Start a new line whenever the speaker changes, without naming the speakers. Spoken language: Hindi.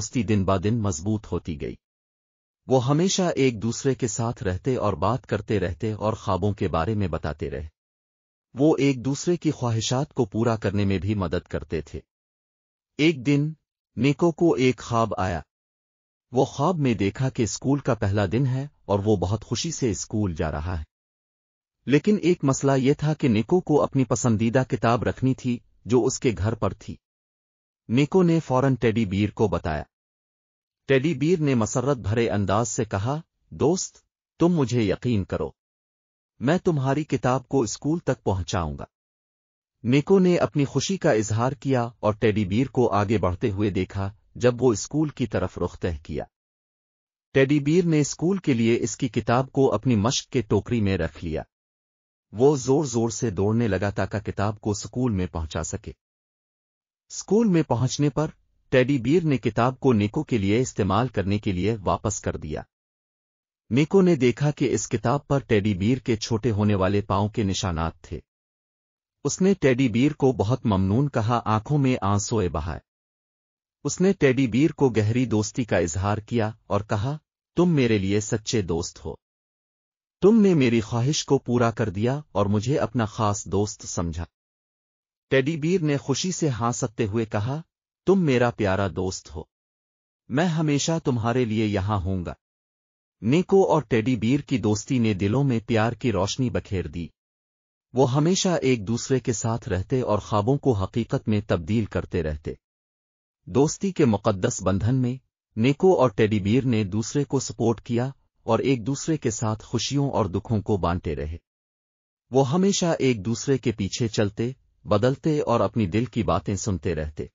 दोस्ती दिन बा दिन मजबूत होती गई वो हमेशा एक दूसरे के साथ रहते और बात करते रहते और ख्वाबों के बारे में बताते रहे वो एक दूसरे की ख्वाहिशात को पूरा करने में भी मदद करते थे एक दिन निको को एक ख्वाब आया वो ख्वाब में देखा कि स्कूल का पहला दिन है और वो बहुत खुशी से स्कूल जा रहा है लेकिन एक मसला यह था कि निको को अपनी पसंदीदा किताब रखनी थी जो उसके घर पर थी निको ने फौरन टेडी बीर को बताया टेडी बीर ने मसरत भरे अंदाज से कहा दोस्त तुम मुझे यकीन करो मैं तुम्हारी किताब को स्कूल तक पहुंचाऊंगा निको ने अपनी खुशी का इजहार किया और टेडी बीर को आगे बढ़ते हुए देखा जब वो स्कूल की तरफ रुख तय किया टेडी बीर ने स्कूल के लिए इसकी किताब को अपनी मश्क के टोकरी में रख लिया वो जोर जोर से दौड़ने लगा ताकि किताब को स्कूल में पहुंचा सके स्कूल में पहुंचने पर टेडीबीर ने किताब को निको के लिए इस्तेमाल करने के लिए वापस कर दिया निको ने देखा कि इस किताब पर टेडीबीर के छोटे होने वाले पांव के निशानात थे उसने टेडीबीर को बहुत ममनून कहा आंखों में आंसुए बहाए उसने टेडीबीर को गहरी दोस्ती का इजहार किया और कहा तुम मेरे लिए सच्चे दोस्त हो तुमने मेरी ख्वाहिश को पूरा कर दिया और मुझे अपना खास दोस्त समझा टेडीबीर ने खुशी से हां सकते हुए कहा तुम मेरा प्यारा दोस्त हो मैं हमेशा तुम्हारे लिए यहां होऊंगा नेको और टेडी बीर की दोस्ती ने दिलों में प्यार की रोशनी बखेर दी वो हमेशा एक दूसरे के साथ रहते और ख्वाबों को हकीकत में तब्दील करते रहते दोस्ती के मुकद्दस बंधन में नेको और टेडीबीर ने दूसरे को सपोर्ट किया और एक दूसरे के साथ खुशियों और दुखों को बांटे रहे वो हमेशा एक दूसरे के पीछे चलते बदलते और अपनी दिल की बातें सुनते रहते